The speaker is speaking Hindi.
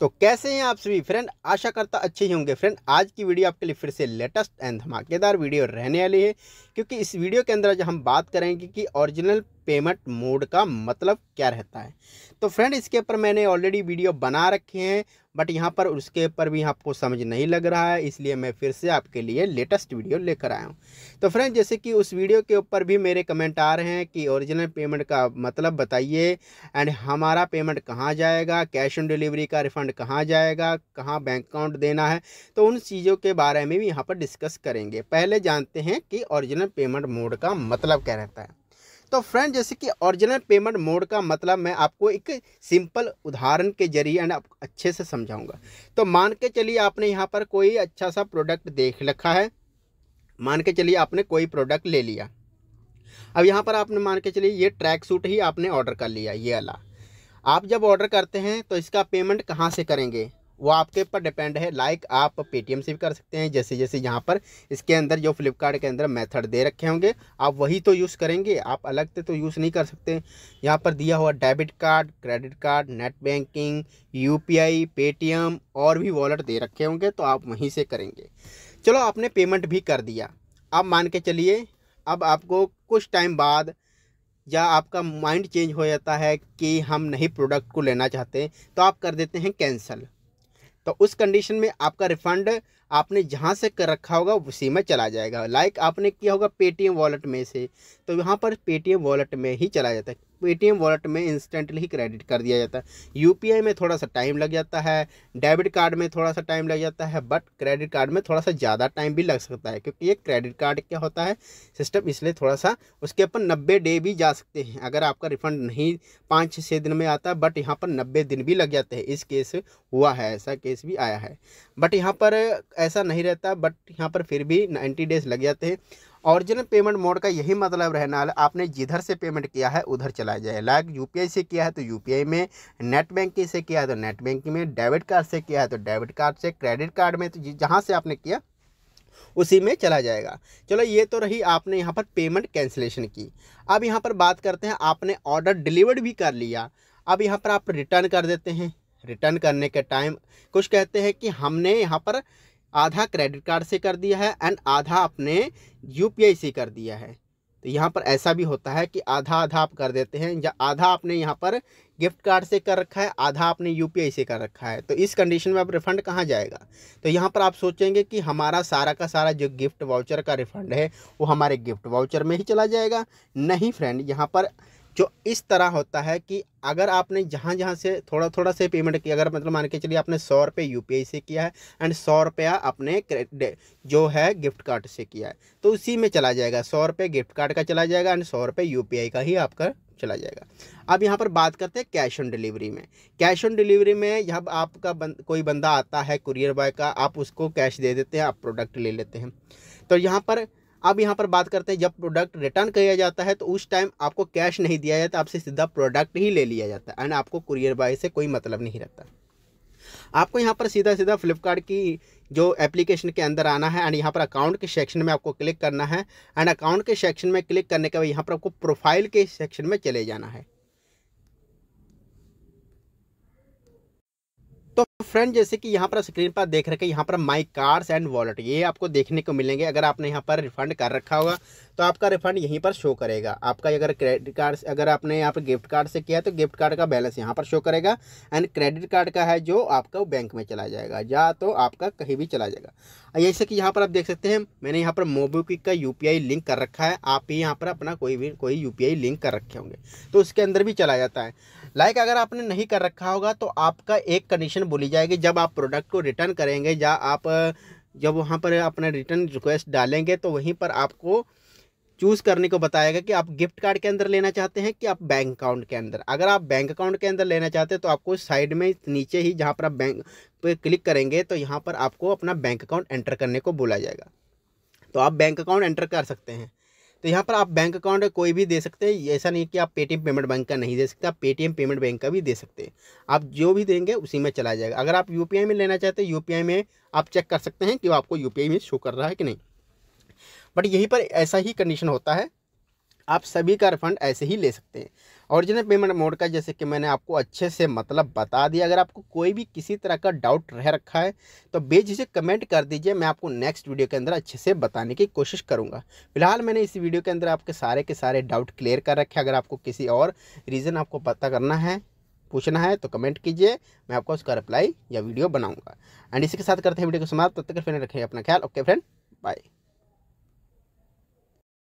तो कैसे हैं आप सभी फ्रेंड आशा करता अच्छे ही होंगे फ्रेंड आज की वीडियो आपके लिए फिर से लेटेस्ट एंड धमाकेदार वीडियो रहने वाली है क्योंकि इस वीडियो के अंदर आज हम बात करेंगे कि ओरिजिनल पेमेंट मोड का मतलब क्या रहता है तो फ्रेंड इसके ऊपर मैंने ऑलरेडी वीडियो बना रखे हैं बट यहाँ पर उसके ऊपर भी आपको समझ नहीं लग रहा है इसलिए मैं फिर से आपके लिए लेटेस्ट वीडियो लेकर आया हूँ तो फ्रेंड जैसे कि उस वीडियो के ऊपर भी मेरे कमेंट आ रहे हैं कि ओरिजिनल पेमेंट का मतलब बताइए एंड हमारा पेमेंट कहाँ जाएगा कैश ऑन डिलीवरी का रिफ़ंड कहाँ जाएगा कहाँ बैंक अकाउंट देना है तो उन चीज़ों के बारे में भी यहाँ पर डिस्कस करेंगे पहले जानते हैं कि ओरिजिनल पेमेंट मोड का मतलब क्या रहता है तो फ्रेंड जैसे कि ओरिजिनल पेमेंट मोड का मतलब मैं आपको एक सिंपल उदाहरण के जरिए एंड अच्छे से समझाऊंगा तो मान के चलिए आपने यहाँ पर कोई अच्छा सा प्रोडक्ट देख रखा है मान के चलिए आपने कोई प्रोडक्ट ले लिया अब यहाँ पर आपने मान के चलिए ये ट्रैक सूट ही आपने ऑर्डर कर लिया ये अला आप जब ऑर्डर करते हैं तो इसका पेमेंट कहाँ से करेंगे वो आपके ऊपर डिपेंड है लाइक आप पेटीएम से भी कर सकते हैं जैसे जैसे यहाँ पर इसके अंदर जो फ्लिपकार्ट के अंदर मेथड दे रखे होंगे आप वही तो यूज़ करेंगे आप अलग से तो यूज़ नहीं कर सकते यहाँ पर दिया हुआ debit card credit card net banking यू पेटीएम और भी वॉलेट दे रखे होंगे तो आप वहीं से करेंगे चलो आपने पेमेंट भी कर दिया अब मान के चलिए अब आपको कुछ टाइम बाद या आपका माइंड चेंज हो जाता है कि हम नहीं प्रोडक्ट को लेना चाहते तो आप कर देते हैं कैंसिल तो उस कंडीशन में आपका रिफंड आपने जहाँ से कर रखा होगा उसी में चला जाएगा लाइक आपने किया होगा पेटीएम वॉलेट में से तो यहाँ पर पेटीएम वॉलेट में ही चला जाता है पेटीएम वॉलेट में इंस्टेंटली ही क्रेडिट कर दिया जाता है यू में थोड़ा सा टाइम लग जाता है डेबिट कार्ड में थोड़ा सा टाइम लग जाता है बट क्रेडिट कार्ड में थोड़ा सा ज़्यादा टाइम भी लग सकता है क्योंकि ये क्रेडिट कार्ड क्या होता है सिस्टम इसलिए थोड़ा सा उसके ऊपर नब्बे डे भी जा सकते हैं अगर आपका रिफंड नहीं पाँच छः दिन में आता बट यहाँ पर नब्बे दिन भी लग जाते हैं इस केस हुआ है ऐसा केस भी आया है बट यहाँ पर ऐसा नहीं रहता बट यहाँ पर फिर भी नाइन्टी डेज लग जाते हैं ऑरिजिनल पेमेंट मोड का यही मतलब रहना है आपने जिधर से पेमेंट किया है उधर चला जाए लाइक यूपीआई से किया है तो यूपीआई में नेट बैंकिंग से किया है तो नेट बैंकिंग में डेबिट कार्ड से किया है तो डेबिट कार्ड से क्रेडिट कार्ड में तो जहाँ से आपने किया उसी में चला जाएगा चलो ये तो रही आपने यहाँ पर पेमेंट कैंसिलेशन की अब यहाँ पर बात करते हैं आपने ऑर्डर डिलीवर्ड भी कर लिया अब यहाँ पर आप रिटर्न कर देते हैं रिटर्न करने के टाइम कुछ कहते हैं कि हमने यहाँ पर आधा क्रेडिट कार्ड से कर दिया है एंड आधा अपने यू से कर दिया है तो यहाँ पर ऐसा भी होता है कि आधा आधा आप कर देते हैं या आधा आपने यहाँ पर गिफ्ट कार्ड से कर रखा है आधा आपने यू से कर रखा है तो इस कंडीशन में अब रिफ़ंड कहाँ जाएगा तो यहाँ पर आप सोचेंगे कि हमारा सारा का सारा जो गिफ्ट वाउचर का रिफ़ंड है वो हमारे गिफ्ट वाउचर में ही चला जाएगा नहीं फ्रेंड यहाँ पर जो इस तरह होता है कि अगर आपने जहाँ जहाँ से थोड़ा थोड़ा से पेमेंट किया अगर मतलब मान के चलिए आपने सौ रुपये यू से किया है एंड सौ रुपया आपने जो है गिफ्ट कार्ड से किया है तो उसी में चला जाएगा सौ रुपये गिफ्ट कार्ड का चला जाएगा एंड सौ रुपये यू का ही आपका चला जाएगा अब यहाँ पर बात करते हैं कैश ऑन डिलीवरी में कैश ऑन डिलीवरी में जब आपका बंद, कोई बंदा आता है कुरियर बॉय का आप उसको कैश दे देते हैं आप प्रोडक्ट ले लेते हैं तो यहाँ पर अब यहाँ पर बात करते हैं जब प्रोडक्ट रिटर्न किया जाता है तो उस टाइम आपको कैश नहीं दिया जाता आपसे सीधा प्रोडक्ट ही ले लिया जाता है एंड आपको कुरियर बॉय से कोई मतलब नहीं रहता आपको यहाँ पर सीधा सीधा फ्लिपकार्ट की जो एप्लीकेशन के अंदर आना है एंड यहाँ पर अकाउंट के सेक्शन में आपको क्लिक करना है एंड अकाउंट के सेक्शन में क्लिक करने के बाद यहाँ पर आपको प्रोफाइल के सेक्शन में चले जाना है फ्रेंड जैसे कि यहाँ पर स्क्रीन पर देख रखे यहाँ पर माई कार्स एंड वॉलेट ये आपको देखने को मिलेंगे अगर आपने यहाँ पर रिफंड कर रखा होगा तो आपका रिफंड यहीं पर शो करेगा आपका अगर क्रेडिट कार्ड अगर आपने यहाँ पर गिफ्ट कार्ड से किया तो गिफ्ट कार्ड का बैलेंस यहाँ पर शो करेगा एंड क्रेडिट कार्ड का है जो आपका बैंक में चला जाएगा या तो आपका कहीं भी चला जाएगा जैसे कि यहाँ पर आप देख सकते हैं मैंने यहाँ पर मोबीक्विक का यू लिंक कर रखा है आप ही यहाँ पर अपना कोई भी कोई यू लिंक कर रखे होंगे तो उसके अंदर भी चला जाता है लाइक like अगर आपने नहीं कर रखा होगा तो आपका एक कंडीशन बोली जाएगी जब आप प्रोडक्ट को रिटर्न करेंगे या आप जब वहाँ पर अपना रिटर्न रिक्वेस्ट डालेंगे तो वहीं पर आपको चूज़ करने को बताएगा कि आप गिफ्ट कार्ड के अंदर लेना चाहते हैं कि आप बैंक अकाउंट के अंदर अगर आप बैंक अकाउंट के अंदर लेना चाहते हैं तो आपको साइड में नीचे ही जहाँ पर आप बैंक पे क्लिक करेंगे तो यहाँ पर आपको अपना बैंक अकाउंट एंटर करने को बोला जाएगा तो आप बैंक अकाउंट एंटर कर सकते हैं तो यहाँ पर आप बैंक अकाउंट कोई भी दे सकते हैं ऐसा नहीं कि आप पेटीएम पेमेंट बैंक का नहीं दे सकते आप पेटीएम पेमेंट बैंक का भी दे सकते हैं आप जो भी देंगे उसी में चला जाएगा अगर आप यूपीआई में लेना चाहते हैं यूपीआई में आप चेक कर सकते हैं कि आपको यूपीआई में शो कर रहा है कि नहीं बट यहीं पर ऐसा ही कंडीशन होता है आप सभी का रिफंड ऐसे ही ले सकते हैं ओरिजिनल पेमेंट मोड का जैसे कि मैंने आपको अच्छे से मतलब बता दिया अगर आपको कोई भी किसी तरह का डाउट रह रखा है तो बेझिझक कमेंट कर दीजिए मैं आपको नेक्स्ट वीडियो के अंदर अच्छे से बताने की कोशिश करूँगा फिलहाल मैंने इस वीडियो के अंदर आपके सारे के सारे डाउट क्लियर कर रखे अगर आपको किसी और रीज़न आपको पता करना है पूछना है तो कमेंट कीजिए मैं आपको उसका रिप्लाई या वीडियो बनाऊँगा एंड इसी के साथ करते हैं वीडियो को समाप्त तब तक फ्रेंड रखें अपना ख्याल ओके फ्रेंड बाय